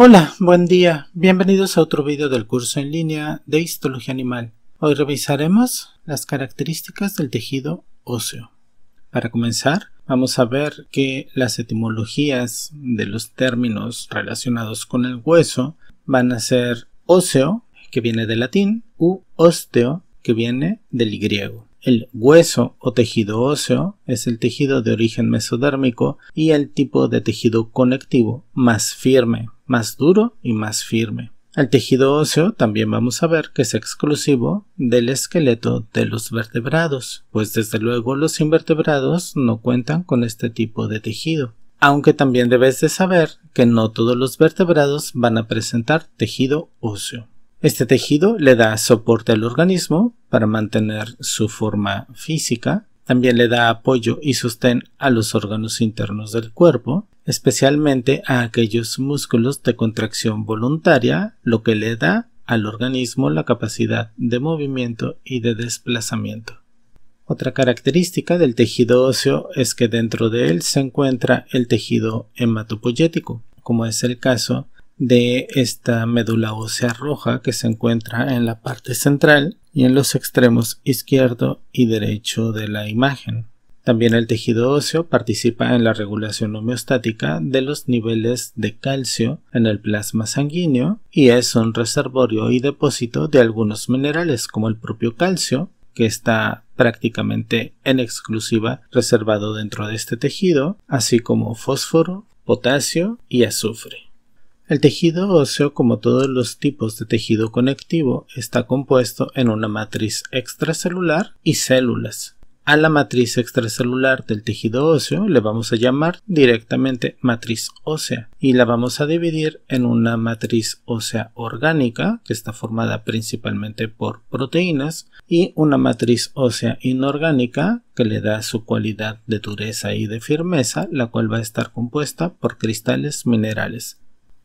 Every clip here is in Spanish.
Hola, buen día. Bienvenidos a otro video del curso en línea de histología animal. Hoy revisaremos las características del tejido óseo. Para comenzar, vamos a ver que las etimologías de los términos relacionados con el hueso van a ser óseo, que viene del latín, u osteo, que viene del griego. El hueso o tejido óseo es el tejido de origen mesodérmico y el tipo de tejido conectivo más firme, más duro y más firme. El tejido óseo también vamos a ver que es exclusivo del esqueleto de los vertebrados, pues desde luego los invertebrados no cuentan con este tipo de tejido. Aunque también debes de saber que no todos los vertebrados van a presentar tejido óseo. Este tejido le da soporte al organismo para mantener su forma física, también le da apoyo y sostén a los órganos internos del cuerpo, especialmente a aquellos músculos de contracción voluntaria, lo que le da al organismo la capacidad de movimiento y de desplazamiento. Otra característica del tejido óseo es que dentro de él se encuentra el tejido hematopoyético, como es el caso de esta médula ósea roja que se encuentra en la parte central y en los extremos izquierdo y derecho de la imagen. También el tejido óseo participa en la regulación homeostática de los niveles de calcio en el plasma sanguíneo y es un reservorio y depósito de algunos minerales como el propio calcio, que está prácticamente en exclusiva reservado dentro de este tejido, así como fósforo, potasio y azufre. El tejido óseo, como todos los tipos de tejido conectivo, está compuesto en una matriz extracelular y células. A la matriz extracelular del tejido óseo le vamos a llamar directamente matriz ósea y la vamos a dividir en una matriz ósea orgánica que está formada principalmente por proteínas y una matriz ósea inorgánica que le da su cualidad de dureza y de firmeza, la cual va a estar compuesta por cristales minerales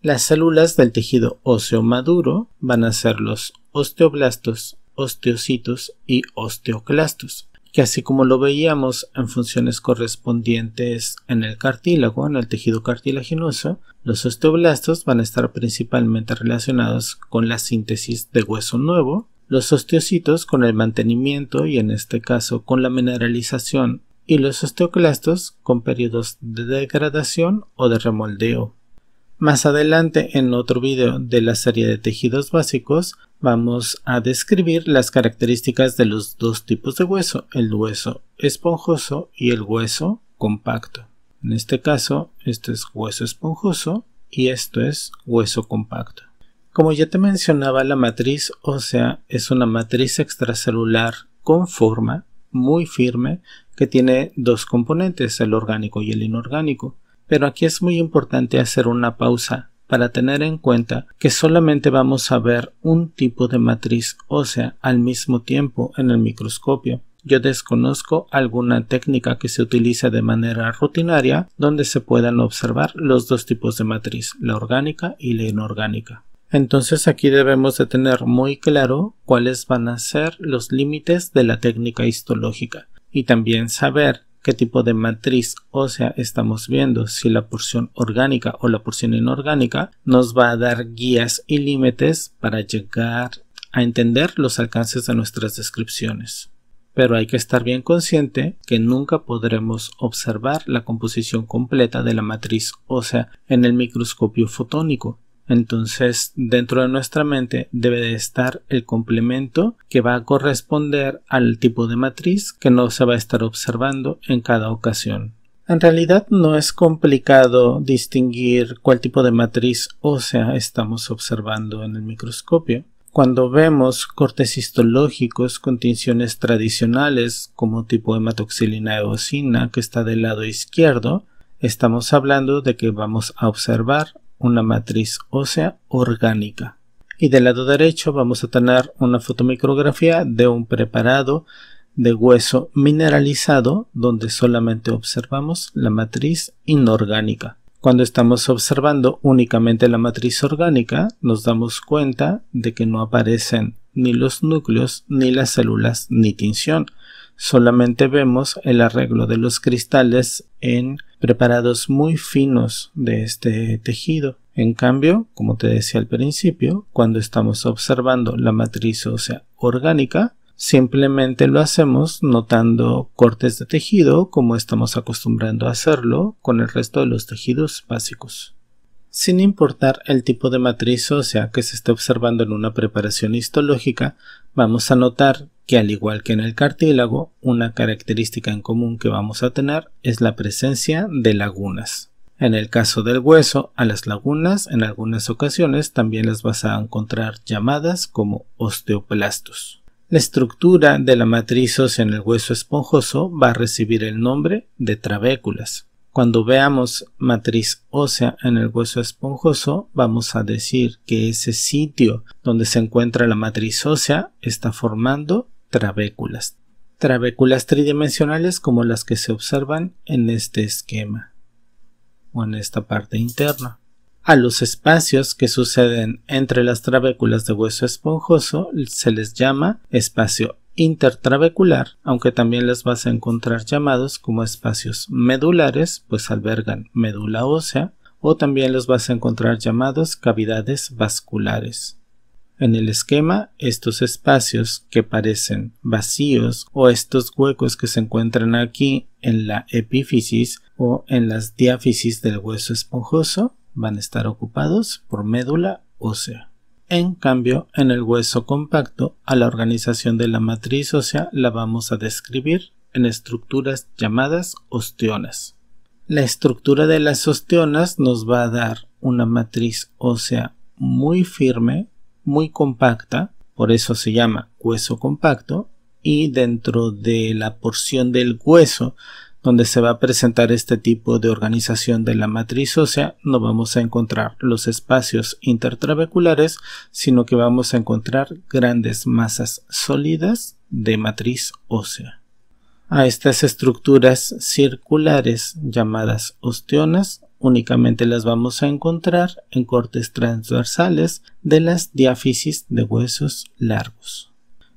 las células del tejido óseo maduro van a ser los osteoblastos, osteocitos y osteoclastos, que así como lo veíamos en funciones correspondientes en el cartílago, en el tejido cartilaginoso, los osteoblastos van a estar principalmente relacionados con la síntesis de hueso nuevo, los osteocitos con el mantenimiento y en este caso con la mineralización y los osteoclastos con periodos de degradación o de remoldeo. Más adelante en otro video de la serie de tejidos básicos vamos a describir las características de los dos tipos de hueso, el hueso esponjoso y el hueso compacto. En este caso, esto es hueso esponjoso y esto es hueso compacto. Como ya te mencionaba, la matriz ósea es una matriz extracelular con forma muy firme que tiene dos componentes, el orgánico y el inorgánico. Pero aquí es muy importante hacer una pausa para tener en cuenta que solamente vamos a ver un tipo de matriz ósea al mismo tiempo en el microscopio. Yo desconozco alguna técnica que se utilice de manera rutinaria donde se puedan observar los dos tipos de matriz, la orgánica y la inorgánica. Entonces aquí debemos de tener muy claro cuáles van a ser los límites de la técnica histológica y también saber qué tipo de matriz ósea estamos viendo, si la porción orgánica o la porción inorgánica, nos va a dar guías y límites para llegar a entender los alcances de nuestras descripciones. Pero hay que estar bien consciente que nunca podremos observar la composición completa de la matriz ósea en el microscopio fotónico, entonces, dentro de nuestra mente debe de estar el complemento que va a corresponder al tipo de matriz que no se va a estar observando en cada ocasión. En realidad no es complicado distinguir cuál tipo de matriz ósea estamos observando en el microscopio. Cuando vemos cortes histológicos con tinciones tradicionales como tipo hematoxilina eosina que está del lado izquierdo, estamos hablando de que vamos a observar una matriz ósea orgánica. Y del lado derecho vamos a tener una fotomicrografía de un preparado de hueso mineralizado donde solamente observamos la matriz inorgánica. Cuando estamos observando únicamente la matriz orgánica, nos damos cuenta de que no aparecen ni los núcleos, ni las células, ni tinción. Solamente vemos el arreglo de los cristales en preparados muy finos de este tejido. En cambio, como te decía al principio, cuando estamos observando la matriz ósea orgánica, Simplemente lo hacemos notando cortes de tejido como estamos acostumbrando a hacerlo con el resto de los tejidos básicos. Sin importar el tipo de matriz ósea que se esté observando en una preparación histológica, vamos a notar que al igual que en el cartílago, una característica en común que vamos a tener es la presencia de lagunas. En el caso del hueso, a las lagunas en algunas ocasiones también las vas a encontrar llamadas como osteoplastos. La estructura de la matriz ósea en el hueso esponjoso va a recibir el nombre de trabéculas. Cuando veamos matriz ósea en el hueso esponjoso, vamos a decir que ese sitio donde se encuentra la matriz ósea está formando trabéculas. Trabéculas tridimensionales como las que se observan en este esquema o en esta parte interna. A los espacios que suceden entre las trabéculas de hueso esponjoso se les llama espacio intertrabecular, aunque también los vas a encontrar llamados como espacios medulares, pues albergan médula ósea, o también los vas a encontrar llamados cavidades vasculares. En el esquema, estos espacios que parecen vacíos o estos huecos que se encuentran aquí en la epífisis o en las diáfisis del hueso esponjoso van a estar ocupados por médula ósea. En cambio, en el hueso compacto, a la organización de la matriz ósea la vamos a describir en estructuras llamadas osteonas. La estructura de las osteonas nos va a dar una matriz ósea muy firme, muy compacta, por eso se llama hueso compacto, y dentro de la porción del hueso donde se va a presentar este tipo de organización de la matriz ósea, no vamos a encontrar los espacios intertrabeculares, sino que vamos a encontrar grandes masas sólidas de matriz ósea. A estas estructuras circulares llamadas osteonas únicamente las vamos a encontrar en cortes transversales de las diáfisis de huesos largos.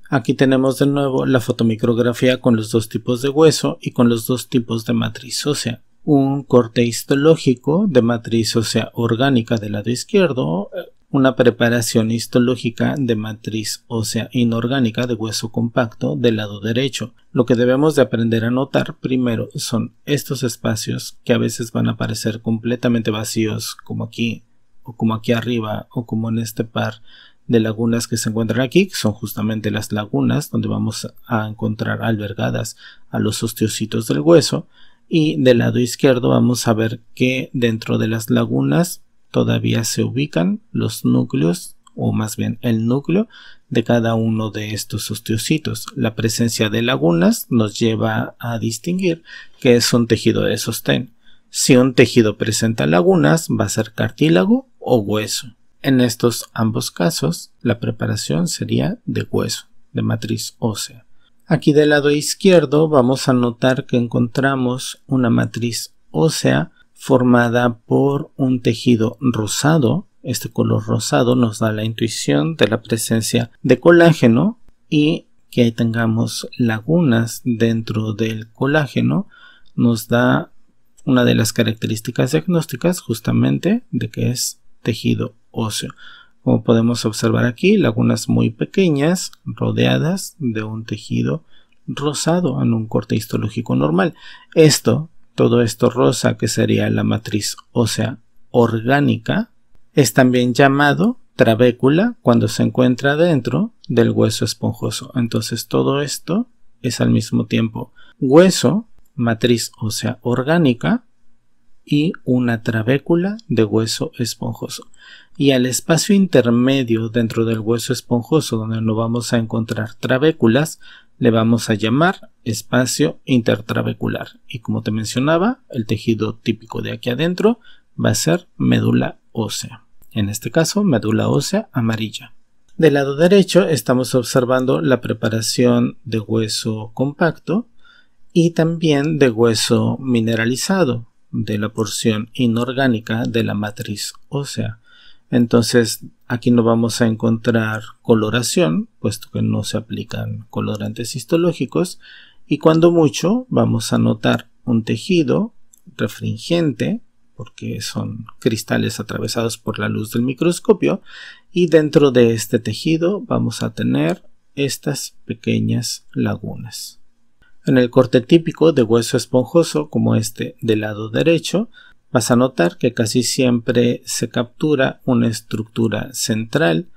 Aquí tenemos de nuevo la fotomicrografía con los dos tipos de hueso y con los dos tipos de matriz ósea. Un corte histológico de matriz ósea orgánica del lado izquierdo, una preparación histológica de matriz ósea inorgánica de hueso compacto del lado derecho. Lo que debemos de aprender a notar primero son estos espacios que a veces van a parecer completamente vacíos como aquí o como aquí arriba o como en este par de lagunas que se encuentran aquí, que son justamente las lagunas donde vamos a encontrar albergadas a los osteocitos del hueso. Y del lado izquierdo vamos a ver que dentro de las lagunas todavía se ubican los núcleos o más bien el núcleo de cada uno de estos osteocitos. La presencia de lagunas nos lleva a distinguir que es un tejido de sostén. Si un tejido presenta lagunas, va a ser cartílago o hueso. En estos ambos casos, la preparación sería de hueso, de matriz ósea. Aquí del lado izquierdo vamos a notar que encontramos una matriz ósea formada por un tejido rosado. Este color rosado nos da la intuición de la presencia de colágeno y que tengamos lagunas dentro del colágeno nos da una de las características diagnósticas justamente de que es tejido óseo. Como podemos observar aquí, lagunas muy pequeñas, rodeadas de un tejido rosado en un corte histológico normal. Esto, todo esto rosa, que sería la matriz ósea orgánica, es también llamado trabécula cuando se encuentra dentro del hueso esponjoso. Entonces todo esto es al mismo tiempo hueso, matriz ósea orgánica y una trabécula de hueso esponjoso. Y al espacio intermedio dentro del hueso esponjoso donde no vamos a encontrar trabéculas, le vamos a llamar espacio intertrabecular. Y como te mencionaba, el tejido típico de aquí adentro va a ser médula ósea. En este caso, médula ósea amarilla. Del lado derecho estamos observando la preparación de hueso compacto y también de hueso mineralizado, de la porción inorgánica de la matriz ósea. Entonces aquí no vamos a encontrar coloración, puesto que no se aplican colorantes histológicos, y cuando mucho vamos a notar un tejido refringente, porque son cristales atravesados por la luz del microscopio, y dentro de este tejido vamos a tener estas pequeñas lagunas. En el corte típico de hueso esponjoso como este del lado derecho, vas a notar que casi siempre se captura una estructura central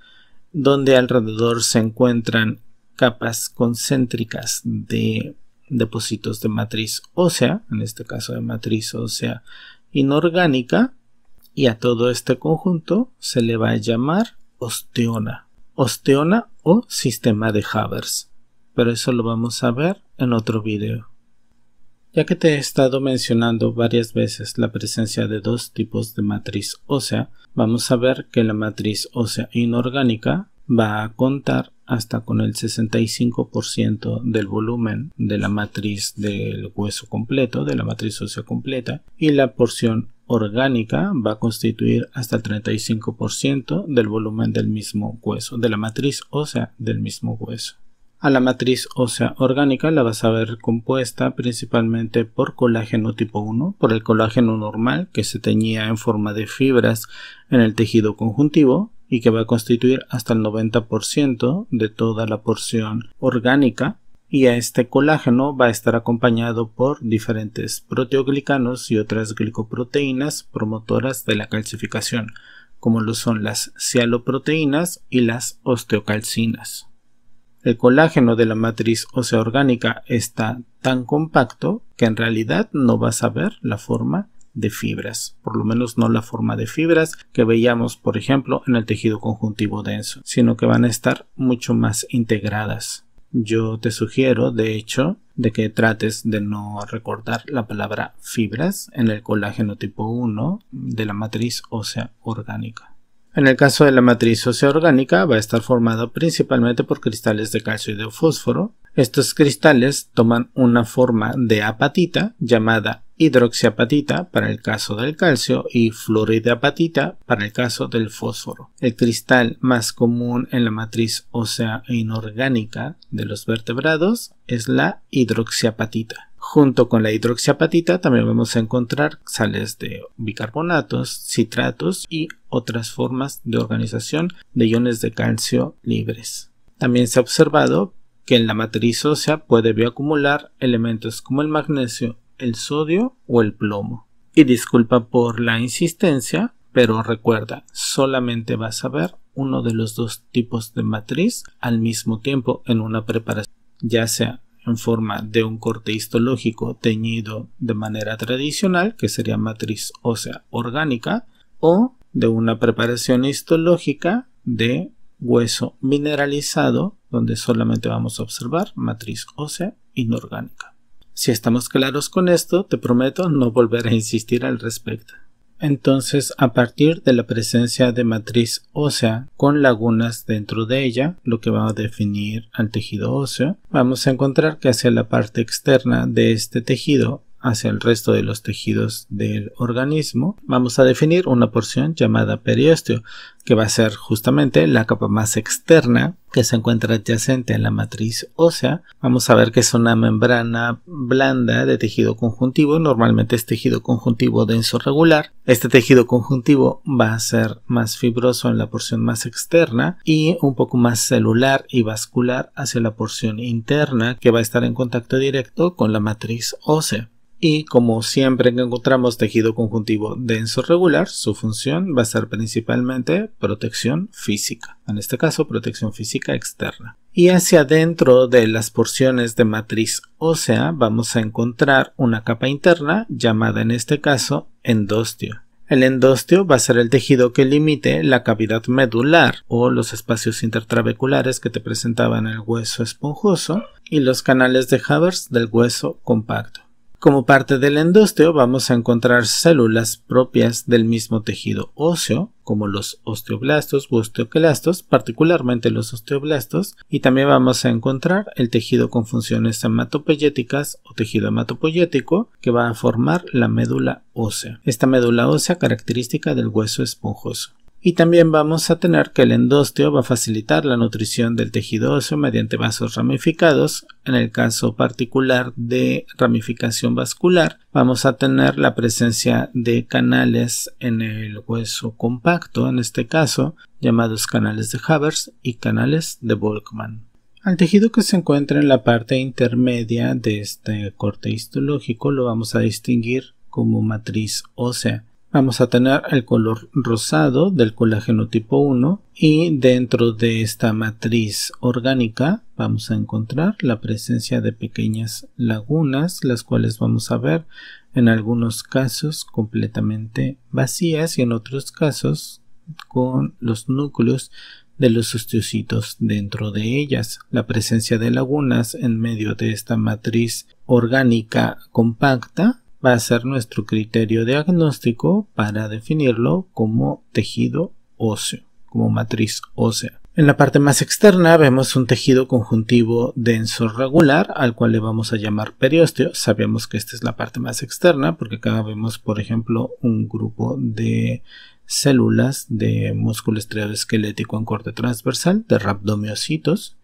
donde alrededor se encuentran capas concéntricas de depósitos de matriz ósea, en este caso de matriz ósea inorgánica, y a todo este conjunto se le va a llamar osteona, osteona o sistema de Havers pero eso lo vamos a ver en otro video. Ya que te he estado mencionando varias veces la presencia de dos tipos de matriz ósea, vamos a ver que la matriz ósea inorgánica va a contar hasta con el 65% del volumen de la matriz del hueso completo, de la matriz ósea completa, y la porción orgánica va a constituir hasta el 35% del volumen del mismo hueso, de la matriz ósea del mismo hueso a la matriz ósea orgánica la vas a ver compuesta principalmente por colágeno tipo 1, por el colágeno normal que se teñía en forma de fibras en el tejido conjuntivo y que va a constituir hasta el 90% de toda la porción orgánica y a este colágeno va a estar acompañado por diferentes proteoglicanos y otras glicoproteínas promotoras de la calcificación, como lo son las cialoproteínas y las osteocalcinas. El colágeno de la matriz ósea orgánica está tan compacto que en realidad no vas a ver la forma de fibras, por lo menos no la forma de fibras que veíamos, por ejemplo, en el tejido conjuntivo denso, sino que van a estar mucho más integradas. Yo te sugiero, de hecho, de que trates de no recordar la palabra fibras en el colágeno tipo 1 de la matriz ósea orgánica. En el caso de la matriz ósea orgánica va a estar formado principalmente por cristales de calcio y de fósforo. Estos cristales toman una forma de apatita llamada hidroxiapatita para el caso del calcio y fluoridapatita para el caso del fósforo. El cristal más común en la matriz ósea inorgánica de los vertebrados es la hidroxiapatita. Junto con la hidroxiapatita también vamos a encontrar sales de bicarbonatos, citratos y otras formas de organización de iones de calcio libres. También se ha observado que en la matriz ósea puede bioacumular elementos como el magnesio, el sodio o el plomo. Y disculpa por la insistencia, pero recuerda, solamente vas a ver uno de los dos tipos de matriz al mismo tiempo en una preparación, ya sea en forma de un corte histológico teñido de manera tradicional, que sería matriz ósea orgánica, o de una preparación histológica de hueso mineralizado, donde solamente vamos a observar matriz ósea inorgánica. Si estamos claros con esto, te prometo no volver a insistir al respecto. Entonces, a partir de la presencia de matriz ósea con lagunas dentro de ella, lo que va a definir al tejido óseo, vamos a encontrar que hacia la parte externa de este tejido hacia el resto de los tejidos del organismo, vamos a definir una porción llamada periósteo, que va a ser justamente la capa más externa que se encuentra adyacente a la matriz ósea. Vamos a ver que es una membrana blanda de tejido conjuntivo, normalmente es tejido conjuntivo denso regular. Este tejido conjuntivo va a ser más fibroso en la porción más externa y un poco más celular y vascular hacia la porción interna que va a estar en contacto directo con la matriz ósea. Y como siempre que encontramos tejido conjuntivo denso regular, su función va a ser principalmente protección física, en este caso protección física externa. Y hacia adentro de las porciones de matriz ósea vamos a encontrar una capa interna llamada en este caso endostio. El endostio va a ser el tejido que limite la cavidad medular o los espacios intertrabeculares que te presentaban el hueso esponjoso y los canales de Havers del hueso compacto. Como parte del endosteo vamos a encontrar células propias del mismo tejido óseo, como los osteoblastos u osteoclastos, particularmente los osteoblastos, y también vamos a encontrar el tejido con funciones hematopoyéticas o tejido hematopoyético que va a formar la médula ósea. Esta médula ósea característica del hueso esponjoso y también vamos a tener que el endósteo va a facilitar la nutrición del tejido óseo mediante vasos ramificados. En el caso particular de ramificación vascular, vamos a tener la presencia de canales en el hueso compacto, en este caso, llamados canales de Havers y canales de Volkmann. Al tejido que se encuentra en la parte intermedia de este corte histológico lo vamos a distinguir como matriz ósea Vamos a tener el color rosado del colágeno tipo 1 y dentro de esta matriz orgánica vamos a encontrar la presencia de pequeñas lagunas, las cuales vamos a ver en algunos casos completamente vacías y en otros casos con los núcleos de los osteocitos dentro de ellas. La presencia de lagunas en medio de esta matriz orgánica compacta va a ser nuestro criterio diagnóstico para definirlo como tejido óseo, como matriz ósea. En la parte más externa vemos un tejido conjuntivo denso regular al cual le vamos a llamar periósteo. Sabemos que esta es la parte más externa porque acá vemos por ejemplo un grupo de células de músculo estriado esquelético en corte transversal, de rhabdomiocitos.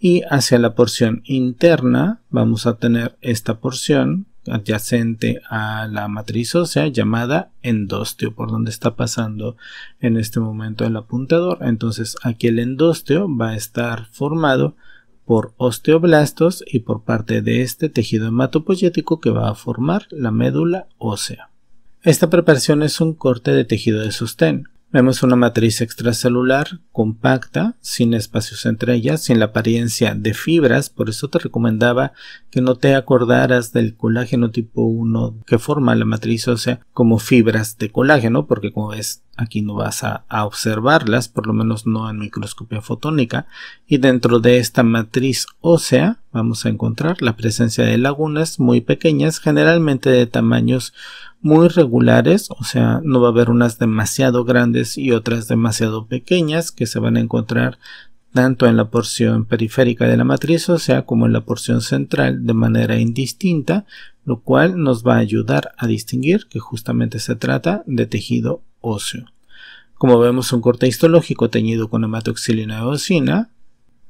Y hacia la porción interna vamos a tener esta porción adyacente a la matriz ósea llamada endósteo, por donde está pasando en este momento el apuntador. Entonces aquí el endósteo va a estar formado por osteoblastos y por parte de este tejido hematopoyético que va a formar la médula ósea. Esta preparación es un corte de tejido de sostén. Vemos una matriz extracelular compacta, sin espacios entre ellas, sin la apariencia de fibras, por eso te recomendaba que no te acordaras del colágeno tipo 1 que forma la matriz ósea como fibras de colágeno, porque como ves aquí no vas a, a observarlas, por lo menos no en microscopía fotónica, y dentro de esta matriz ósea vamos a encontrar la presencia de lagunas muy pequeñas, generalmente de tamaños muy regulares, o sea, no va a haber unas demasiado grandes y otras demasiado pequeñas que se van a encontrar tanto en la porción periférica de la matriz o sea como en la porción central de manera indistinta, lo cual nos va a ayudar a distinguir que justamente se trata de tejido óseo. Como vemos un corte histológico teñido con hematoxilina eosina,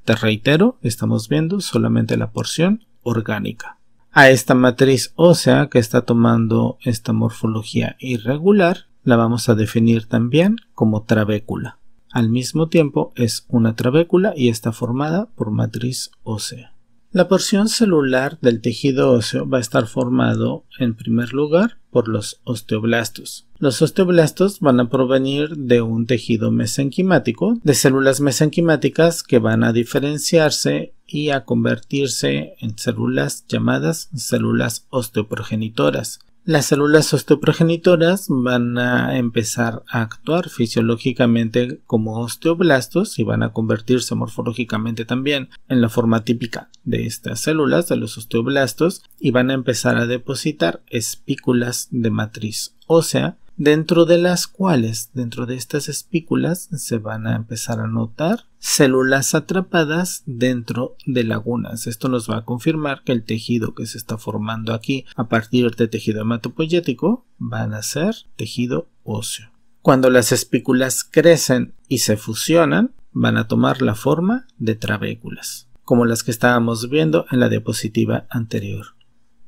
te reitero, estamos viendo solamente la porción orgánica. A esta matriz ósea que está tomando esta morfología irregular, la vamos a definir también como trabécula. Al mismo tiempo es una trabécula y está formada por matriz ósea. La porción celular del tejido óseo va a estar formado en primer lugar por los osteoblastos. Los osteoblastos van a provenir de un tejido mesenquimático, de células mesenquimáticas que van a diferenciarse y a convertirse en células llamadas células osteoprogenitoras las células osteoprogenitoras van a empezar a actuar fisiológicamente como osteoblastos y van a convertirse morfológicamente también en la forma típica de estas células, de los osteoblastos, y van a empezar a depositar espículas de matriz ósea dentro de las cuales, dentro de estas espículas, se van a empezar a notar células atrapadas dentro de lagunas. Esto nos va a confirmar que el tejido que se está formando aquí a partir de tejido hematopoyético van a ser tejido óseo. Cuando las espículas crecen y se fusionan, van a tomar la forma de trabéculas, como las que estábamos viendo en la diapositiva anterior.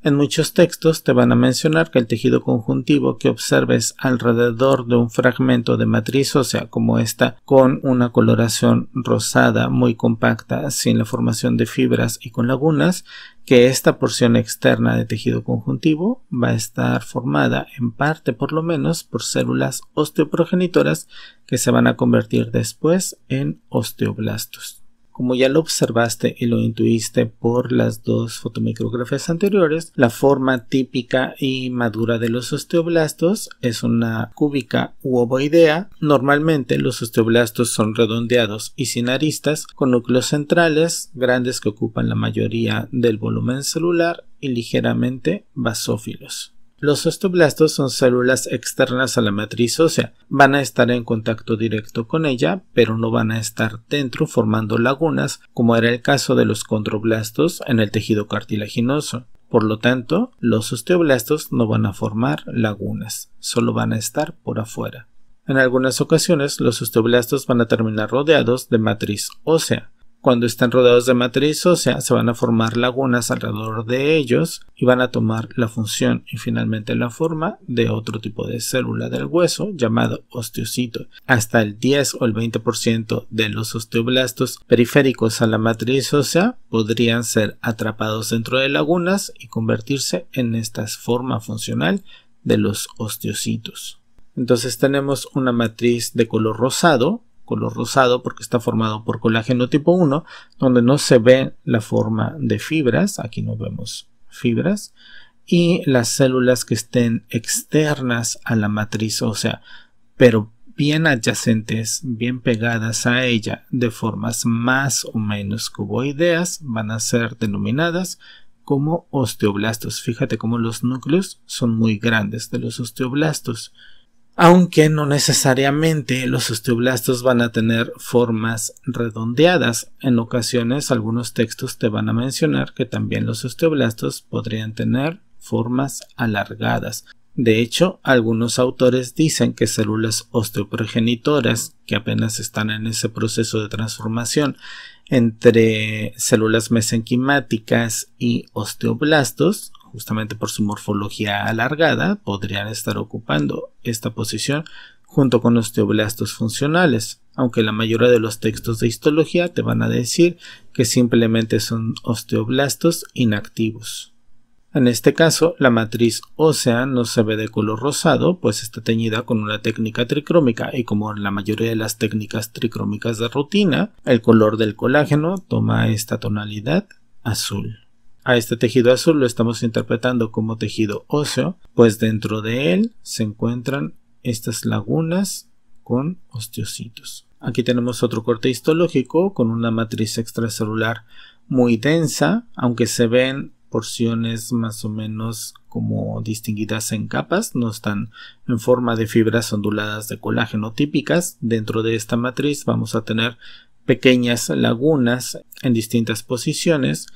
En muchos textos te van a mencionar que el tejido conjuntivo que observes alrededor de un fragmento de matriz ósea como esta, con una coloración rosada muy compacta, sin la formación de fibras y con lagunas, que esta porción externa de tejido conjuntivo va a estar formada en parte por lo menos por células osteoprogenitoras que se van a convertir después en osteoblastos. Como ya lo observaste y lo intuiste por las dos fotomicrografías anteriores, la forma típica y madura de los osteoblastos es una cúbica u ovoidea. Normalmente los osteoblastos son redondeados y sin aristas, con núcleos centrales grandes que ocupan la mayoría del volumen celular y ligeramente basófilos. Los osteoblastos son células externas a la matriz ósea. Van a estar en contacto directo con ella, pero no van a estar dentro formando lagunas, como era el caso de los condroblastos en el tejido cartilaginoso. Por lo tanto, los osteoblastos no van a formar lagunas, solo van a estar por afuera. En algunas ocasiones, los osteoblastos van a terminar rodeados de matriz ósea, cuando están rodeados de matriz ósea, se van a formar lagunas alrededor de ellos y van a tomar la función y finalmente la forma de otro tipo de célula del hueso llamado osteocito. Hasta el 10 o el 20% de los osteoblastos periféricos a la matriz ósea podrían ser atrapados dentro de lagunas y convertirse en esta forma funcional de los osteocitos. Entonces tenemos una matriz de color rosado color rosado porque está formado por colágeno tipo 1, donde no se ve la forma de fibras, aquí no vemos fibras, y las células que estén externas a la matriz ósea, pero bien adyacentes, bien pegadas a ella, de formas más o menos cuboideas, van a ser denominadas como osteoblastos. Fíjate cómo los núcleos son muy grandes de los osteoblastos aunque no necesariamente los osteoblastos van a tener formas redondeadas. En ocasiones algunos textos te van a mencionar que también los osteoblastos podrían tener formas alargadas. De hecho, algunos autores dicen que células osteoprogenitoras que apenas están en ese proceso de transformación entre células mesenquimáticas y osteoblastos justamente por su morfología alargada, podrían estar ocupando esta posición junto con osteoblastos funcionales, aunque la mayoría de los textos de histología te van a decir que simplemente son osteoblastos inactivos. En este caso, la matriz ósea no se ve de color rosado, pues está teñida con una técnica tricrómica y como en la mayoría de las técnicas tricrómicas de rutina, el color del colágeno toma esta tonalidad azul a este tejido azul lo estamos interpretando como tejido óseo, pues dentro de él se encuentran estas lagunas con osteocitos. Aquí tenemos otro corte histológico con una matriz extracelular muy densa, aunque se ven porciones más o menos como distinguidas en capas, no están en forma de fibras onduladas de colágeno típicas. Dentro de esta matriz vamos a tener pequeñas lagunas en distintas posiciones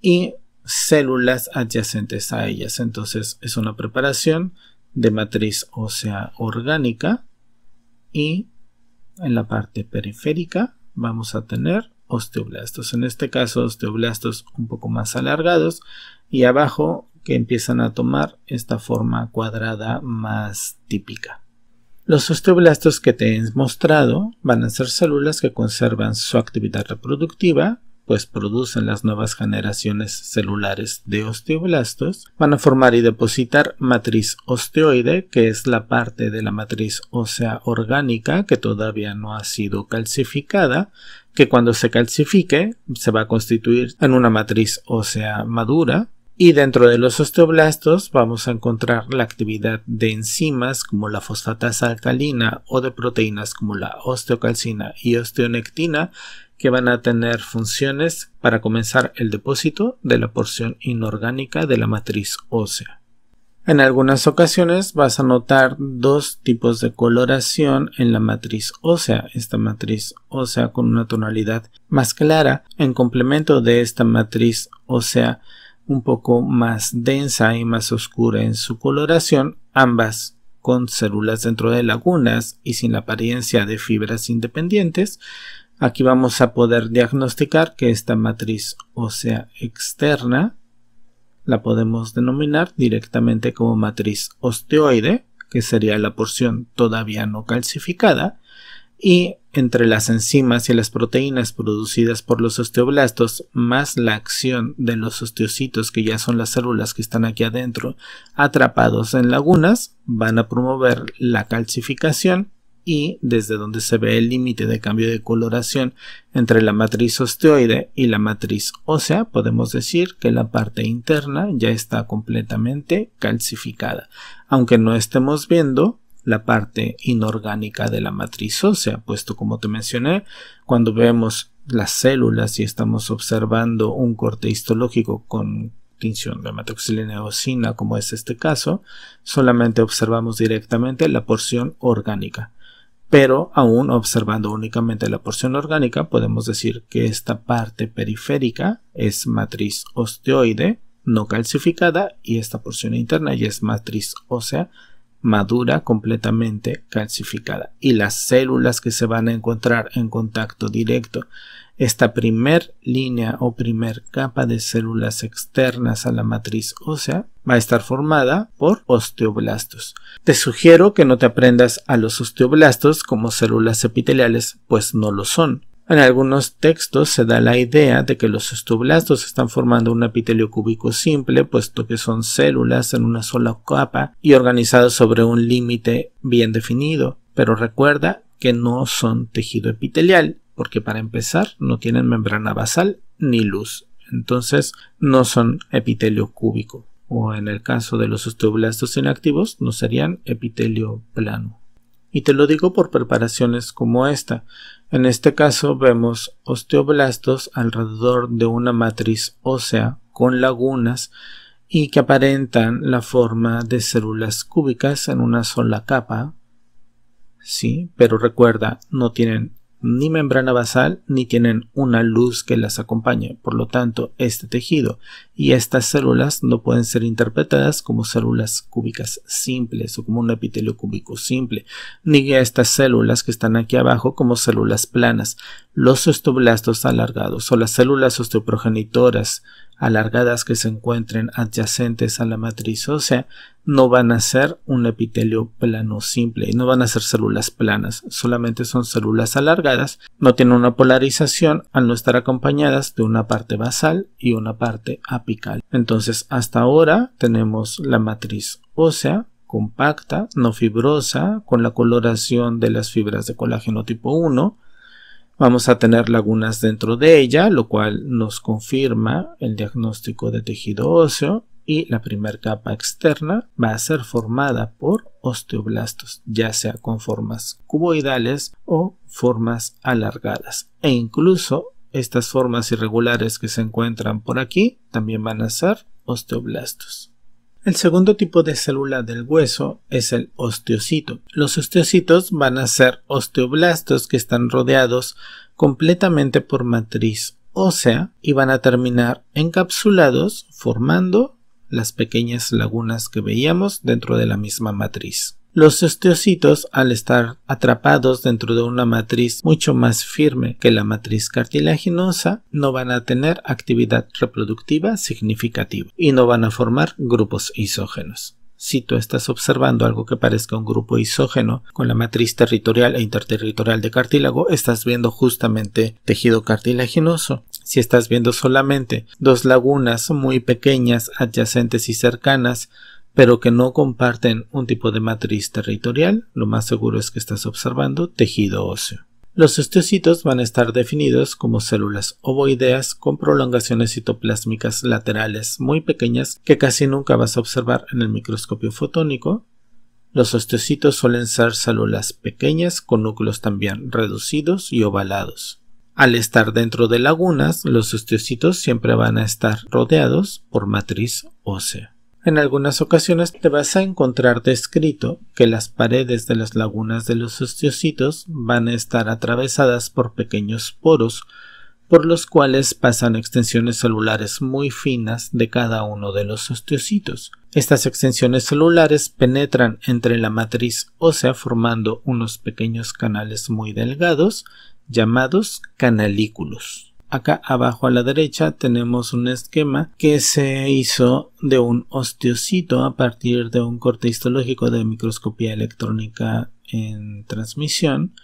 y células adyacentes a ellas. Entonces es una preparación de matriz ósea orgánica y en la parte periférica vamos a tener osteoblastos. En este caso osteoblastos un poco más alargados y abajo que empiezan a tomar esta forma cuadrada más típica. Los osteoblastos que te he mostrado van a ser células que conservan su actividad reproductiva pues producen las nuevas generaciones celulares de osteoblastos, van a formar y depositar matriz osteoide, que es la parte de la matriz ósea orgánica que todavía no ha sido calcificada, que cuando se calcifique se va a constituir en una matriz ósea madura, y dentro de los osteoblastos vamos a encontrar la actividad de enzimas como la fosfatasa alcalina o de proteínas como la osteocalcina y osteonectina que van a tener funciones para comenzar el depósito de la porción inorgánica de la matriz ósea. En algunas ocasiones vas a notar dos tipos de coloración en la matriz ósea, esta matriz ósea con una tonalidad más clara en complemento de esta matriz ósea un poco más densa y más oscura en su coloración, ambas con células dentro de lagunas y sin la apariencia de fibras independientes, Aquí vamos a poder diagnosticar que esta matriz ósea externa la podemos denominar directamente como matriz osteoide, que sería la porción todavía no calcificada, y entre las enzimas y las proteínas producidas por los osteoblastos, más la acción de los osteocitos, que ya son las células que están aquí adentro, atrapados en lagunas, van a promover la calcificación y desde donde se ve el límite de cambio de coloración entre la matriz osteoide y la matriz ósea, podemos decir que la parte interna ya está completamente calcificada, aunque no estemos viendo la parte inorgánica de la matriz ósea, puesto como te mencioné, cuando vemos las células y estamos observando un corte histológico con tinción de hematoxilina eosina, como es este caso, solamente observamos directamente la porción orgánica pero aún observando únicamente la porción orgánica podemos decir que esta parte periférica es matriz osteoide no calcificada y esta porción interna ya es matriz ósea madura completamente calcificada y las células que se van a encontrar en contacto directo esta primer línea o primer capa de células externas a la matriz ósea va a estar formada por osteoblastos. Te sugiero que no te aprendas a los osteoblastos como células epiteliales, pues no lo son. En algunos textos se da la idea de que los osteoblastos están formando un epitelio cúbico simple, puesto que son células en una sola capa y organizadas sobre un límite bien definido, pero recuerda que no son tejido epitelial, porque para empezar no tienen membrana basal ni luz, entonces no son epitelio cúbico, o en el caso de los osteoblastos inactivos no serían epitelio plano. Y te lo digo por preparaciones como esta. En este caso vemos osteoblastos alrededor de una matriz ósea con lagunas y que aparentan la forma de células cúbicas en una sola capa. Sí, pero recuerda, no tienen ni membrana basal ni tienen una luz que las acompañe. Por lo tanto, este tejido y estas células no pueden ser interpretadas como células cúbicas simples o como un epitelio cúbico simple, ni a estas células que están aquí abajo como células planas. Los osteoblastos alargados o las células osteoprogenitoras alargadas que se encuentren adyacentes a la matriz ósea no van a ser un epitelio plano simple y no van a ser células planas, solamente son células alargadas, no tienen una polarización al no estar acompañadas de una parte basal y una parte apical. Entonces, hasta ahora tenemos la matriz ósea compacta, no fibrosa, con la coloración de las fibras de colágeno tipo 1, Vamos a tener lagunas dentro de ella, lo cual nos confirma el diagnóstico de tejido óseo y la primera capa externa va a ser formada por osteoblastos, ya sea con formas cuboidales o formas alargadas. E incluso estas formas irregulares que se encuentran por aquí también van a ser osteoblastos. El segundo tipo de célula del hueso es el osteocito. Los osteocitos van a ser osteoblastos que están rodeados completamente por matriz ósea y van a terminar encapsulados formando las pequeñas lagunas que veíamos dentro de la misma matriz. Los osteocitos, al estar atrapados dentro de una matriz mucho más firme que la matriz cartilaginosa, no van a tener actividad reproductiva significativa y no van a formar grupos isógenos. Si tú estás observando algo que parezca un grupo isógeno con la matriz territorial e interterritorial de cartílago, estás viendo justamente tejido cartilaginoso. Si estás viendo solamente dos lagunas muy pequeñas, adyacentes y cercanas, pero que no comparten un tipo de matriz territorial, lo más seguro es que estás observando tejido óseo. Los osteocitos van a estar definidos como células ovoideas con prolongaciones citoplásmicas laterales muy pequeñas que casi nunca vas a observar en el microscopio fotónico. Los osteocitos suelen ser células pequeñas con núcleos también reducidos y ovalados. Al estar dentro de lagunas, los osteocitos siempre van a estar rodeados por matriz ósea. En algunas ocasiones te vas a encontrar descrito que las paredes de las lagunas de los osteocitos van a estar atravesadas por pequeños poros por los cuales pasan extensiones celulares muy finas de cada uno de los osteocitos. Estas extensiones celulares penetran entre la matriz ósea formando unos pequeños canales muy delgados llamados canalículos acá abajo a la derecha tenemos un esquema que se hizo de un osteocito a partir de un corte histológico de microscopía electrónica en transmisión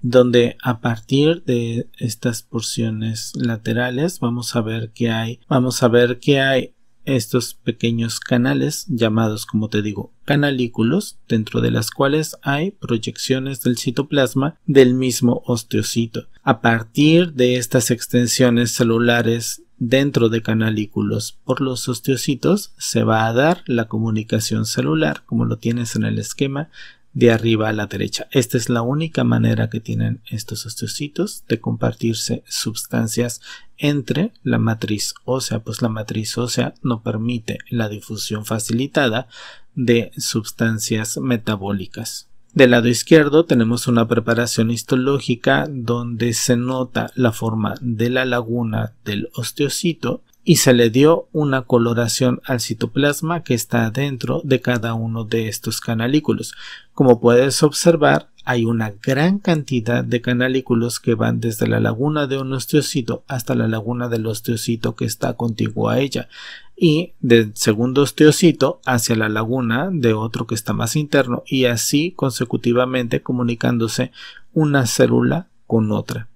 donde a partir de estas porciones laterales vamos a ver que hay vamos a ver que hay estos pequeños canales llamados como te digo canalículos dentro de las cuales hay proyecciones del citoplasma del mismo osteocito a partir de estas extensiones celulares dentro de canalículos por los osteocitos se va a dar la comunicación celular como lo tienes en el esquema de arriba a la derecha. Esta es la única manera que tienen estos osteocitos de compartirse sustancias entre la matriz ósea, pues la matriz ósea no permite la difusión facilitada de sustancias metabólicas. Del lado izquierdo tenemos una preparación histológica donde se nota la forma de la laguna del osteocito y se le dio una coloración al citoplasma que está dentro de cada uno de estos canalículos. Como puedes observar, hay una gran cantidad de canalículos que van desde la laguna de un osteocito hasta la laguna del osteocito que está contiguo a ella y del segundo osteocito hacia la laguna de otro que está más interno y así consecutivamente comunicándose una célula con otra.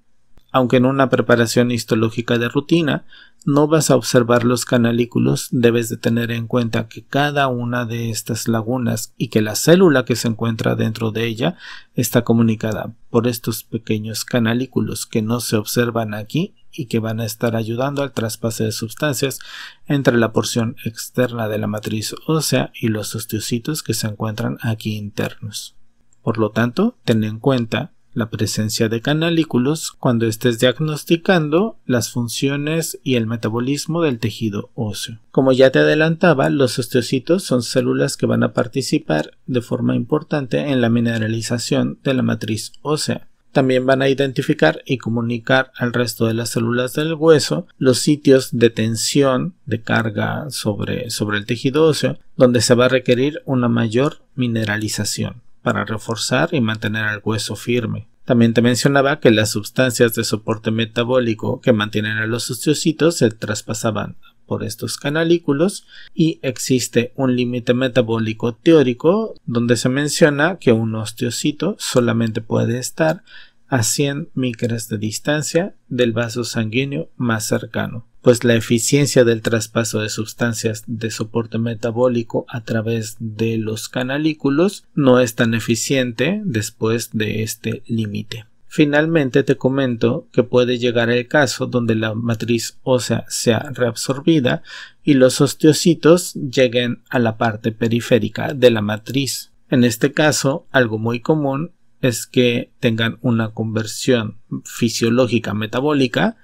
Aunque en una preparación histológica de rutina no vas a observar los canalículos, debes de tener en cuenta que cada una de estas lagunas y que la célula que se encuentra dentro de ella está comunicada por estos pequeños canalículos que no se observan aquí y que van a estar ayudando al traspase de sustancias entre la porción externa de la matriz ósea y los osteocitos que se encuentran aquí internos. Por lo tanto, ten en cuenta la presencia de canalículos cuando estés diagnosticando las funciones y el metabolismo del tejido óseo. Como ya te adelantaba, los osteocitos son células que van a participar de forma importante en la mineralización de la matriz ósea. También van a identificar y comunicar al resto de las células del hueso los sitios de tensión de carga sobre, sobre el tejido óseo, donde se va a requerir una mayor mineralización para reforzar y mantener al hueso firme. También te mencionaba que las sustancias de soporte metabólico que mantienen a los osteocitos se traspasaban por estos canalículos y existe un límite metabólico teórico donde se menciona que un osteocito solamente puede estar a 100 micras de distancia del vaso sanguíneo más cercano pues la eficiencia del traspaso de sustancias de soporte metabólico a través de los canalículos no es tan eficiente después de este límite. Finalmente te comento que puede llegar el caso donde la matriz ósea sea reabsorbida y los osteocitos lleguen a la parte periférica de la matriz. En este caso, algo muy común es que tengan una conversión fisiológica metabólica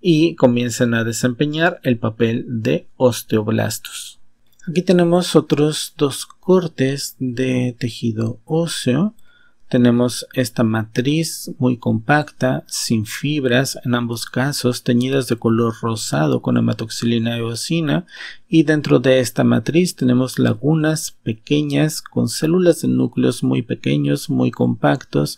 y comienzan a desempeñar el papel de osteoblastos. Aquí tenemos otros dos cortes de tejido óseo. Tenemos esta matriz muy compacta, sin fibras, en ambos casos teñidas de color rosado con hematoxilina eosina y dentro de esta matriz tenemos lagunas pequeñas con células de núcleos muy pequeños, muy compactos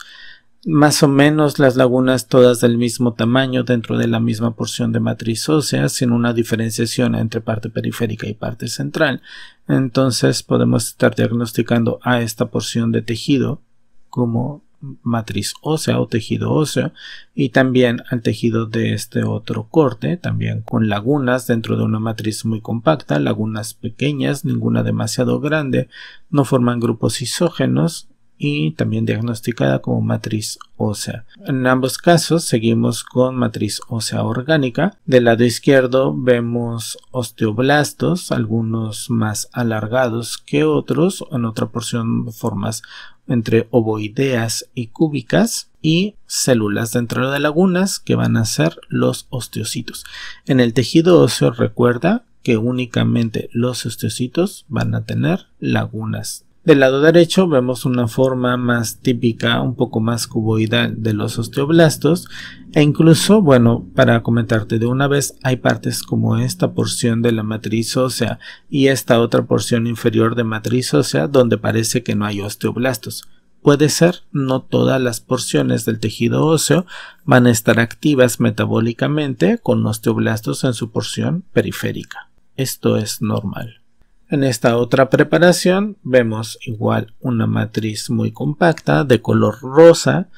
más o menos las lagunas todas del mismo tamaño dentro de la misma porción de matriz ósea sin una diferenciación entre parte periférica y parte central. Entonces podemos estar diagnosticando a esta porción de tejido como matriz ósea o tejido óseo y también al tejido de este otro corte también con lagunas dentro de una matriz muy compacta lagunas pequeñas ninguna demasiado grande no forman grupos isógenos y también diagnosticada como matriz ósea. En ambos casos seguimos con matriz ósea orgánica. Del lado izquierdo vemos osteoblastos, algunos más alargados que otros, en otra porción formas entre ovoideas y cúbicas y células dentro de lagunas que van a ser los osteocitos. En el tejido óseo recuerda que únicamente los osteocitos van a tener lagunas del lado derecho vemos una forma más típica, un poco más cuboidal de los osteoblastos e incluso, bueno, para comentarte de una vez, hay partes como esta porción de la matriz ósea y esta otra porción inferior de matriz ósea donde parece que no hay osteoblastos. Puede ser, no todas las porciones del tejido óseo van a estar activas metabólicamente con osteoblastos en su porción periférica. Esto es normal. En esta otra preparación vemos igual una matriz muy compacta de color rosa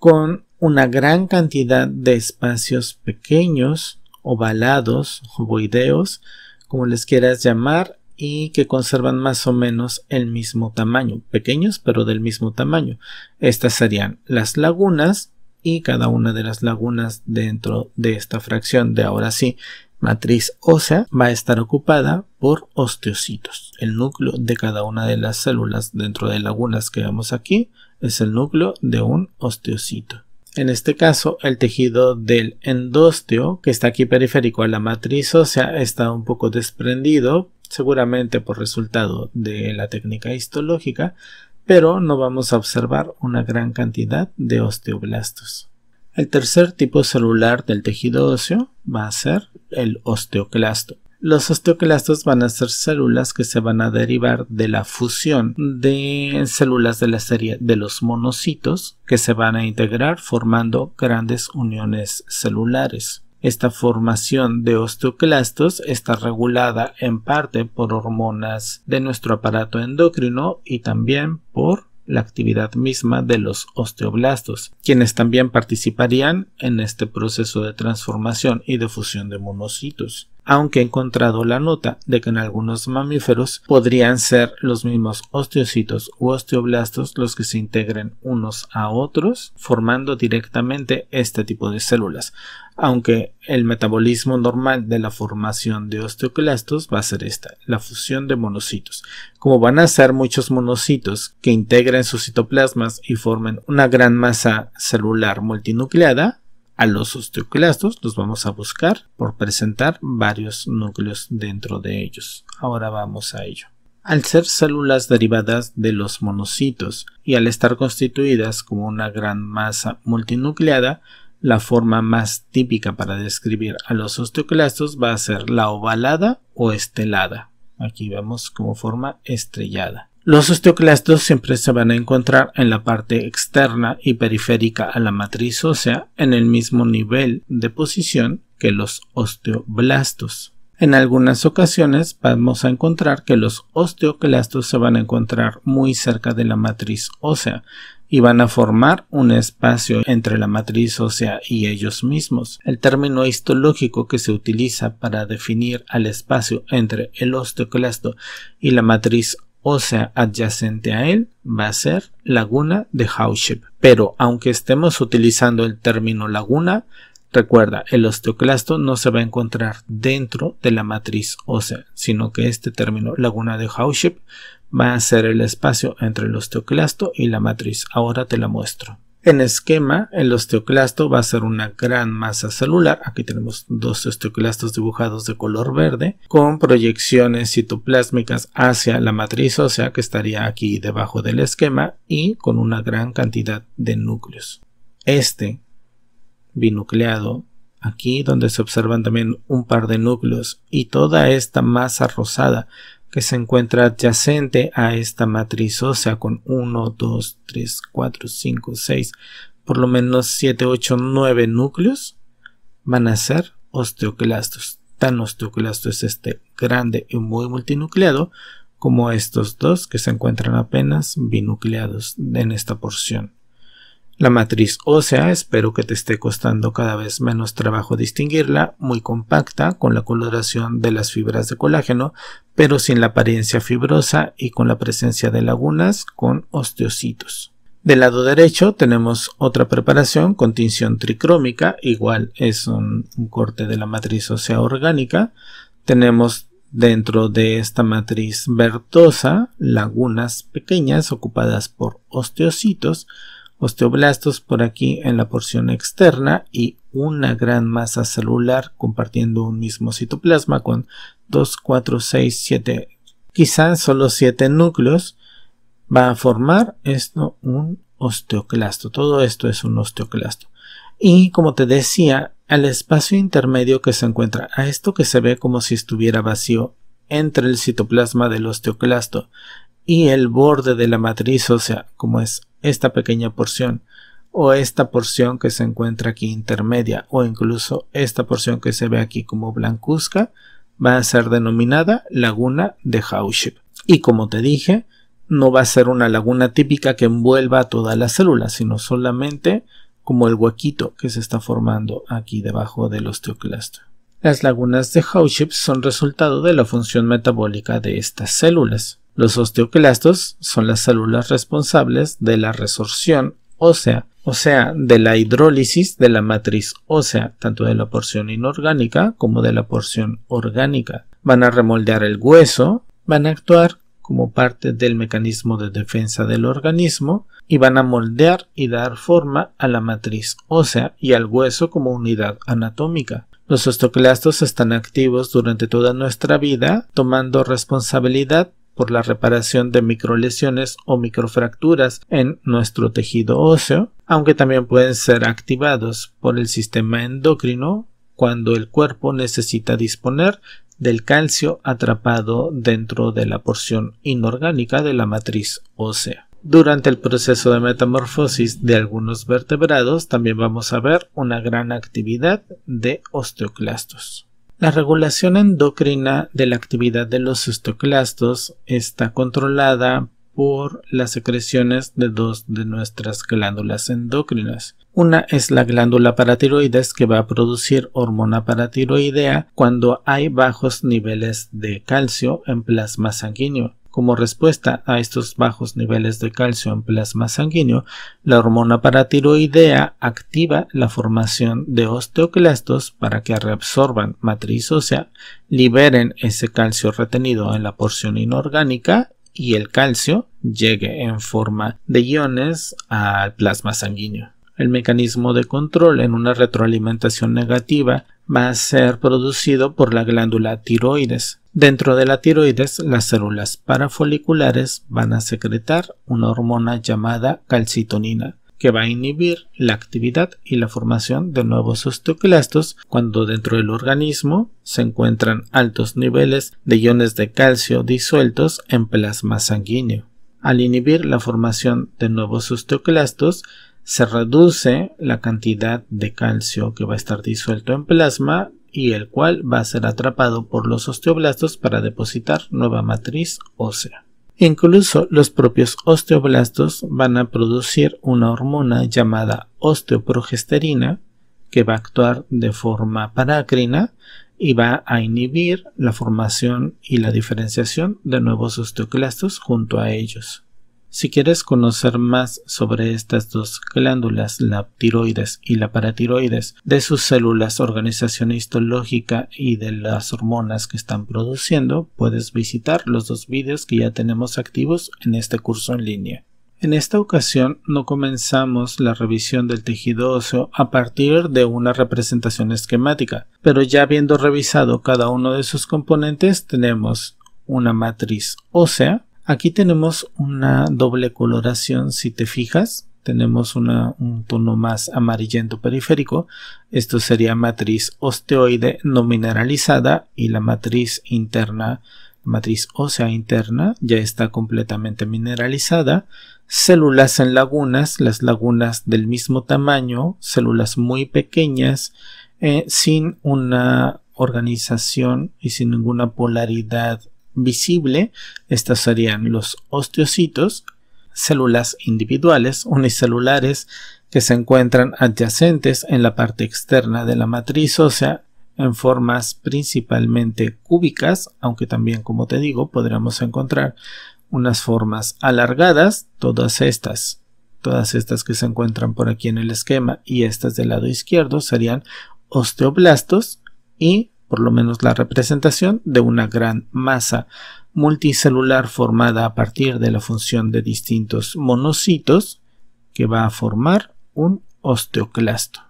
con una gran cantidad de espacios pequeños, ovalados, ovoideos, como les quieras llamar, y que conservan más o menos el mismo tamaño, pequeños pero del mismo tamaño. Estas serían las lagunas y cada una de las lagunas dentro de esta fracción de ahora sí matriz ósea va a estar ocupada por osteocitos. El núcleo de cada una de las células dentro de lagunas que vemos aquí es el núcleo de un osteocito. En este caso, el tejido del endósteo, que está aquí periférico a la matriz ósea, está un poco desprendido, seguramente por resultado de la técnica histológica, pero no vamos a observar una gran cantidad de osteoblastos. El tercer tipo celular del tejido óseo va a ser el osteoclasto. Los osteoclastos van a ser células que se van a derivar de la fusión de células de la serie de los monocitos que se van a integrar formando grandes uniones celulares. Esta formación de osteoclastos está regulada en parte por hormonas de nuestro aparato endocrino y también por la actividad misma de los osteoblastos, quienes también participarían en este proceso de transformación y de fusión de monocitos aunque he encontrado la nota de que en algunos mamíferos podrían ser los mismos osteocitos u osteoblastos los que se integren unos a otros, formando directamente este tipo de células aunque el metabolismo normal de la formación de osteoclastos va a ser esta, la fusión de monocitos. Como van a ser muchos monocitos que integren sus citoplasmas y formen una gran masa celular multinucleada, a los osteoclastos los vamos a buscar por presentar varios núcleos dentro de ellos. Ahora vamos a ello. Al ser células derivadas de los monocitos y al estar constituidas como una gran masa multinucleada, la forma más típica para describir a los osteoclastos va a ser la ovalada o estelada. Aquí vemos como forma estrellada. Los osteoclastos siempre se van a encontrar en la parte externa y periférica a la matriz ósea en el mismo nivel de posición que los osteoblastos. En algunas ocasiones vamos a encontrar que los osteoclastos se van a encontrar muy cerca de la matriz ósea, y van a formar un espacio entre la matriz ósea y ellos mismos. El término histológico que se utiliza para definir al espacio entre el osteoclasto y la matriz ósea adyacente a él va a ser laguna de Howship. Pero aunque estemos utilizando el término laguna, Recuerda, el osteoclasto no se va a encontrar dentro de la matriz ósea, sino que este término laguna de Howship va a ser el espacio entre el osteoclasto y la matriz. Ahora te la muestro. En esquema, el osteoclasto va a ser una gran masa celular. Aquí tenemos dos osteoclastos dibujados de color verde con proyecciones citoplásmicas hacia la matriz ósea que estaría aquí debajo del esquema y con una gran cantidad de núcleos. Este binucleado, aquí donde se observan también un par de núcleos y toda esta masa rosada que se encuentra adyacente a esta matriz ósea con 1, 2, 3, 4, 5, 6, por lo menos 7, 8, 9 núcleos, van a ser osteoclastos. Tan osteoclasto es este grande y muy multinucleado como estos dos que se encuentran apenas binucleados en esta porción. La matriz ósea, espero que te esté costando cada vez menos trabajo distinguirla, muy compacta, con la coloración de las fibras de colágeno, pero sin la apariencia fibrosa y con la presencia de lagunas con osteocitos. Del lado derecho tenemos otra preparación con tinción tricrómica, igual es un, corte de la matriz ósea orgánica. Tenemos dentro de esta matriz vertosa lagunas pequeñas ocupadas por osteocitos, osteoblastos por aquí en la porción externa y una gran masa celular compartiendo un mismo citoplasma con 2, 4, 6, 7, quizás solo 7 núcleos, va a formar esto un osteoclasto. Todo esto es un osteoclasto. Y como te decía, al espacio intermedio que se encuentra, a esto que se ve como si estuviera vacío entre el citoplasma del osteoclasto y el borde de la matriz, o sea, como es esta pequeña porción o esta porción que se encuentra aquí intermedia o incluso esta porción que se ve aquí como blancuzca va a ser denominada laguna de Hauschip. Y como te dije, no va a ser una laguna típica que envuelva a todas las células, sino solamente como el huequito que se está formando aquí debajo del osteoclasto. Las lagunas de Hauschip son resultado de la función metabólica de estas células. Los osteoclastos son las células responsables de la resorción ósea, o sea, de la hidrólisis de la matriz ósea, tanto de la porción inorgánica como de la porción orgánica. Van a remoldear el hueso, van a actuar como parte del mecanismo de defensa del organismo y van a moldear y dar forma a la matriz ósea y al hueso como unidad anatómica. Los osteoclastos están activos durante toda nuestra vida, tomando responsabilidad por la reparación de microlesiones o microfracturas en nuestro tejido óseo, aunque también pueden ser activados por el sistema endocrino cuando el cuerpo necesita disponer del calcio atrapado dentro de la porción inorgánica de la matriz ósea. Durante el proceso de metamorfosis de algunos vertebrados también vamos a ver una gran actividad de osteoclastos. La regulación endocrina de la actividad de los estoclastos está controlada por las secreciones de dos de nuestras glándulas endocrinas. Una es la glándula paratiroides que va a producir hormona paratiroidea cuando hay bajos niveles de calcio en plasma sanguíneo. Como respuesta a estos bajos niveles de calcio en plasma sanguíneo, la hormona paratiroidea activa la formación de osteoclastos para que reabsorban matriz ósea, liberen ese calcio retenido en la porción inorgánica y el calcio llegue en forma de iones al plasma sanguíneo. El mecanismo de control en una retroalimentación negativa va a ser producido por la glándula tiroides. Dentro de la tiroides, las células parafoliculares van a secretar una hormona llamada calcitonina, que va a inhibir la actividad y la formación de nuevos osteoclastos cuando dentro del organismo se encuentran altos niveles de iones de calcio disueltos en plasma sanguíneo. Al inhibir la formación de nuevos osteoclastos, se reduce la cantidad de calcio que va a estar disuelto en plasma y el cual va a ser atrapado por los osteoblastos para depositar nueva matriz ósea. Incluso los propios osteoblastos van a producir una hormona llamada osteoprogesterina que va a actuar de forma parácrina y va a inhibir la formación y la diferenciación de nuevos osteoclastos junto a ellos. Si quieres conocer más sobre estas dos glándulas, la tiroides y la paratiroides, de sus células, organización histológica y de las hormonas que están produciendo, puedes visitar los dos vídeos que ya tenemos activos en este curso en línea. En esta ocasión no comenzamos la revisión del tejido óseo a partir de una representación esquemática, pero ya habiendo revisado cada uno de sus componentes tenemos una matriz ósea, Aquí tenemos una doble coloración, si te fijas, tenemos un tono más amarillento periférico. Esto sería matriz osteoide no mineralizada y la matriz interna, matriz ósea interna, ya está completamente mineralizada. Células en lagunas, las lagunas del mismo tamaño, células muy pequeñas, eh, sin una organización y sin ninguna polaridad visible, estas serían los osteocitos, células individuales unicelulares que se encuentran adyacentes en la parte externa de la matriz ósea en formas principalmente cúbicas, aunque también, como te digo, podríamos encontrar unas formas alargadas, todas estas, todas estas que se encuentran por aquí en el esquema y estas del lado izquierdo serían osteoblastos y por lo menos la representación de una gran masa multicelular formada a partir de la función de distintos monocitos que va a formar un osteoclasto.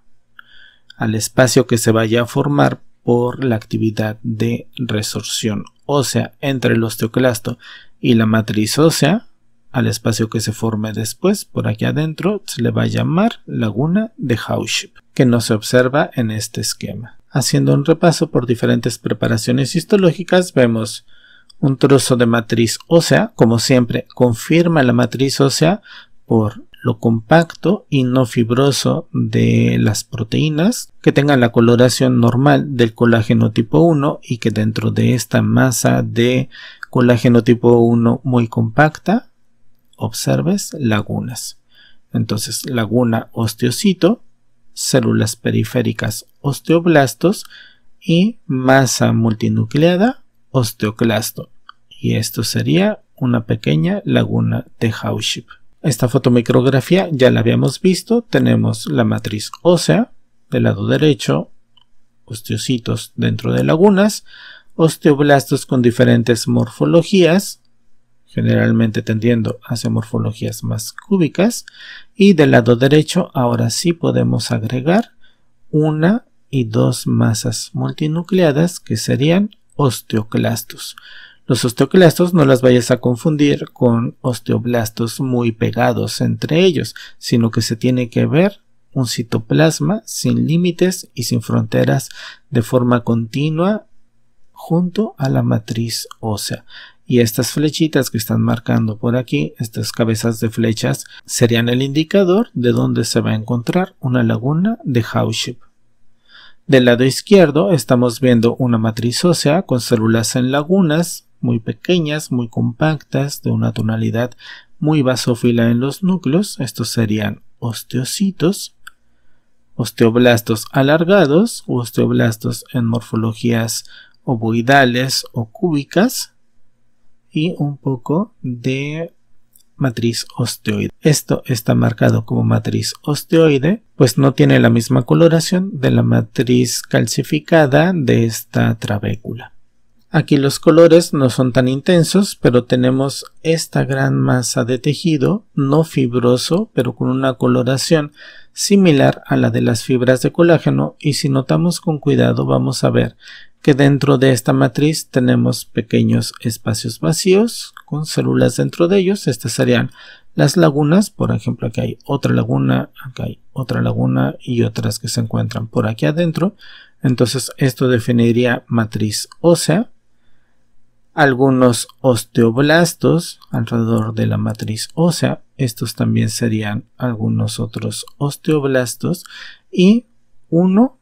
Al espacio que se vaya a formar por la actividad de resorción ósea entre el osteoclasto y la matriz ósea, al espacio que se forme después por aquí adentro se le va a llamar laguna de Hauschip, que no se observa en este esquema. Haciendo un repaso por diferentes preparaciones histológicas, vemos un trozo de matriz ósea, como siempre, confirma la matriz ósea por lo compacto y no fibroso de las proteínas, que tengan la coloración normal del colágeno tipo 1 y que dentro de esta masa de colágeno tipo 1 muy compacta, observes lagunas. Entonces, laguna osteocito, células periféricas osteoblastos y masa multinucleada osteoclasto. Y esto sería una pequeña laguna de Hauship. Esta fotomicrografía ya la habíamos visto. Tenemos la matriz ósea del lado derecho, osteocitos dentro de lagunas, osteoblastos con diferentes morfologías, generalmente tendiendo hacia morfologías más cúbicas. Y del lado derecho ahora sí podemos agregar una y dos masas multinucleadas que serían osteoclastos. Los osteoclastos no las vayas a confundir con osteoblastos muy pegados entre ellos, sino que se tiene que ver un citoplasma sin límites y sin fronteras de forma continua junto a la matriz ósea y estas flechitas que están marcando por aquí, estas cabezas de flechas, serían el indicador de dónde se va a encontrar una laguna de Howship. Del lado izquierdo estamos viendo una matriz ósea con células en lagunas muy pequeñas, muy compactas, de una tonalidad muy basófila en los núcleos. Estos serían osteocitos, osteoblastos alargados, osteoblastos en morfologías ovoidales o cúbicas, y un poco de matriz osteoide. Esto está marcado como matriz osteoide, pues no tiene la misma coloración de la matriz calcificada de esta trabécula. Aquí los colores no son tan intensos, pero tenemos esta gran masa de tejido no fibroso, pero con una coloración similar a la de las fibras de colágeno y si notamos con cuidado vamos a ver que dentro de esta matriz tenemos pequeños espacios vacíos con células dentro de ellos. Estas serían las lagunas, por ejemplo, aquí hay otra laguna, acá hay otra laguna y otras que se encuentran por aquí adentro. Entonces esto definiría matriz ósea. Algunos osteoblastos alrededor de la matriz ósea. Estos también serían algunos otros osteoblastos. Y uno,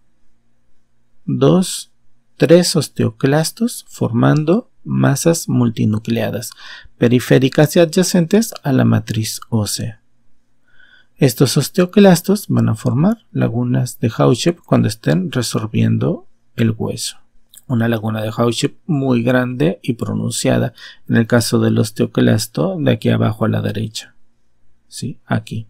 dos, tres osteoclastos formando masas multinucleadas periféricas y adyacentes a la matriz ósea. Estos osteoclastos van a formar lagunas de Hauschep cuando estén resorbiendo el hueso. Una laguna de Hauschep muy grande y pronunciada en el caso del osteoclasto de aquí abajo a la derecha. ¿Sí? Aquí.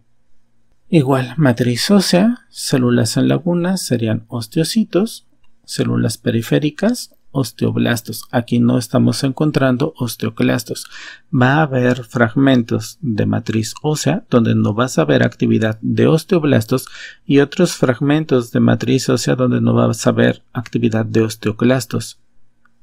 Igual, matriz ósea, células en lagunas serían osteocitos, células periféricas, osteoblastos. Aquí no estamos encontrando osteoclastos. Va a haber fragmentos de matriz ósea donde no vas a ver actividad de osteoblastos y otros fragmentos de matriz ósea donde no vas a ver actividad de osteoclastos.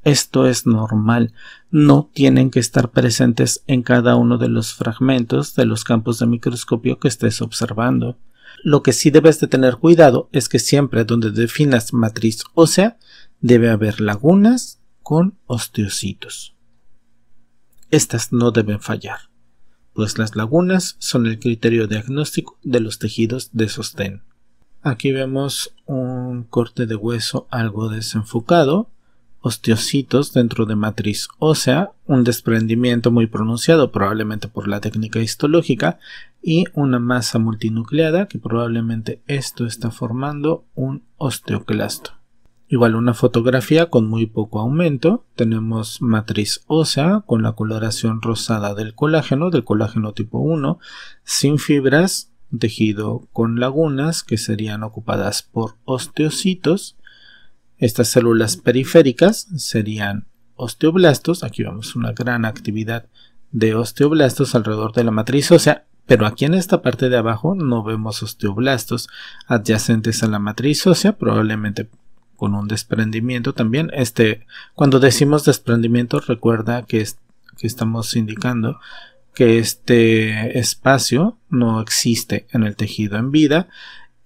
Esto es normal, no tienen que estar presentes en cada uno de los fragmentos de los campos de microscopio que estés observando. Lo que sí debes de tener cuidado es que siempre donde definas matriz ósea debe haber lagunas con osteocitos. Estas no deben fallar, pues las lagunas son el criterio diagnóstico de los tejidos de sostén. Aquí vemos un corte de hueso algo desenfocado osteocitos dentro de matriz ósea, un desprendimiento muy pronunciado probablemente por la técnica histológica y una masa multinucleada que probablemente esto está formando un osteoclasto. Igual una fotografía con muy poco aumento, tenemos matriz ósea con la coloración rosada del colágeno, del colágeno tipo 1, sin fibras, tejido con lagunas que serían ocupadas por osteocitos estas células periféricas serían osteoblastos, aquí vemos una gran actividad de osteoblastos alrededor de la matriz ósea, pero aquí en esta parte de abajo no vemos osteoblastos adyacentes a la matriz ósea, probablemente con un desprendimiento también. Este, cuando decimos desprendimiento, recuerda que, que estamos indicando que este espacio no existe en el tejido en vida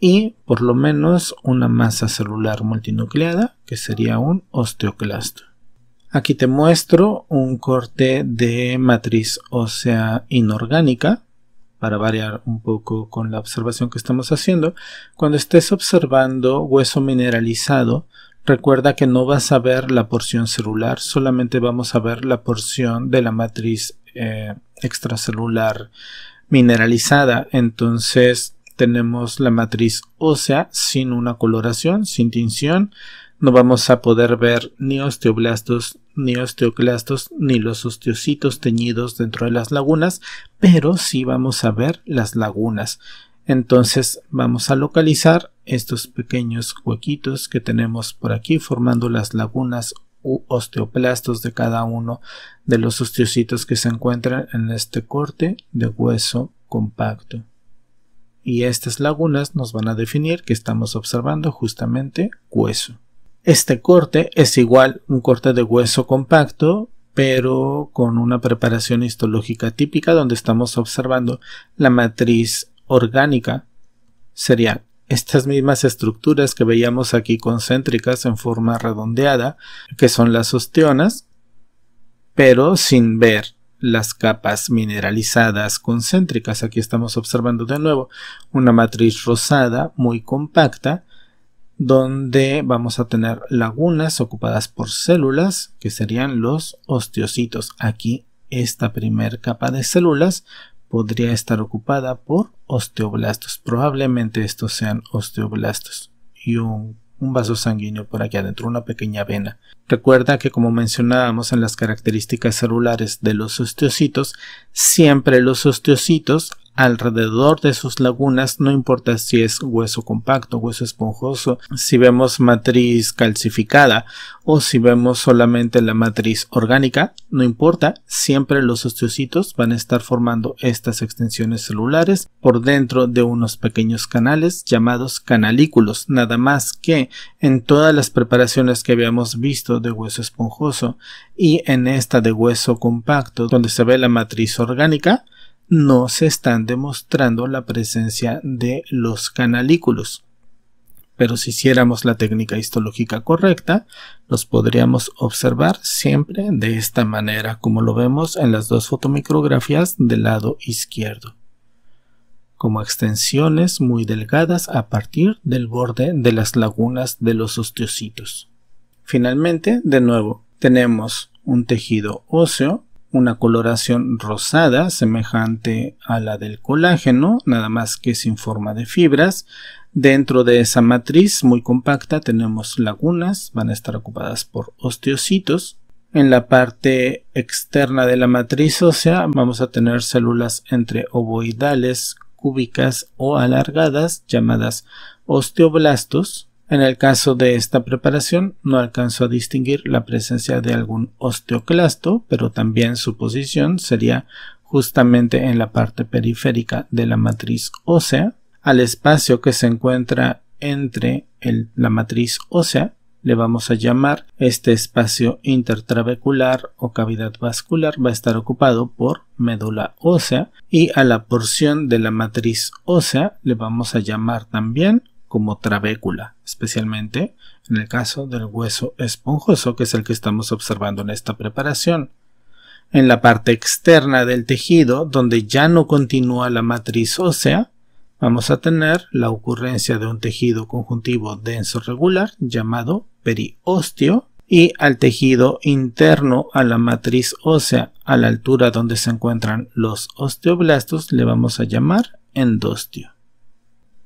y por lo menos una masa celular multinucleada, que sería un osteoclasto. Aquí te muestro un corte de matriz ósea inorgánica, para variar un poco con la observación que estamos haciendo. Cuando estés observando hueso mineralizado, recuerda que no vas a ver la porción celular, solamente vamos a ver la porción de la matriz eh, extracelular mineralizada. Entonces, tenemos la matriz ósea sin una coloración, sin tinción. No vamos a poder ver ni osteoblastos, ni osteoclastos, ni los osteocitos teñidos dentro de las lagunas, pero sí vamos a ver las lagunas. Entonces vamos a localizar estos pequeños huequitos que tenemos por aquí formando las lagunas u osteoplastos de cada uno de los osteocitos que se encuentran en este corte de hueso compacto y estas lagunas nos van a definir que estamos observando justamente hueso. Este corte es igual un corte de hueso compacto, pero con una preparación histológica típica donde estamos observando la matriz orgánica. Serían estas mismas estructuras que veíamos aquí concéntricas en forma redondeada, que son las osteonas, pero sin ver las capas mineralizadas concéntricas. Aquí estamos observando de nuevo una matriz rosada muy compacta donde vamos a tener lagunas ocupadas por células que serían los osteocitos. Aquí esta primer capa de células podría estar ocupada por osteoblastos. Probablemente estos sean osteoblastos y un un vaso sanguíneo por aquí adentro, una pequeña vena. Recuerda que como mencionábamos en las características celulares de los osteocitos, siempre los osteocitos alrededor de sus lagunas, no importa si es hueso compacto, hueso esponjoso, si vemos matriz calcificada o si vemos solamente la matriz orgánica, no importa, siempre los osteocitos van a estar formando estas extensiones celulares por dentro de unos pequeños canales llamados canalículos, nada más que en todas las preparaciones que habíamos visto de hueso esponjoso y en esta de hueso compacto, donde se ve la matriz orgánica, no se están demostrando la presencia de los canalículos. Pero si hiciéramos la técnica histológica correcta, los podríamos observar siempre de esta manera, como lo vemos en las dos fotomicrografías del lado izquierdo, como extensiones muy delgadas a partir del borde de las lagunas de los osteocitos. Finalmente, de nuevo, tenemos un tejido óseo una coloración rosada semejante a la del colágeno, nada más que sin forma de fibras. Dentro de esa matriz muy compacta tenemos lagunas, van a estar ocupadas por osteocitos. En la parte externa de la matriz ósea vamos a tener células entre ovoidales, cúbicas o alargadas llamadas osteoblastos en el caso de esta preparación, no alcanzó a distinguir la presencia de algún osteoclasto, pero también su posición sería justamente en la parte periférica de la matriz ósea, al espacio que se encuentra entre la matriz ósea, le vamos a llamar este espacio intertrabecular o cavidad vascular va a estar ocupado por médula ósea y a la porción de la matriz ósea le vamos a llamar también como trabécula, especialmente en el caso del hueso esponjoso, que es el que estamos observando en esta preparación. En la parte externa del tejido, donde ya no continúa la matriz ósea, vamos a tener la ocurrencia de un tejido conjuntivo denso regular llamado periostio y al tejido interno a la matriz ósea a la altura donde se encuentran los osteoblastos le vamos a llamar endostio.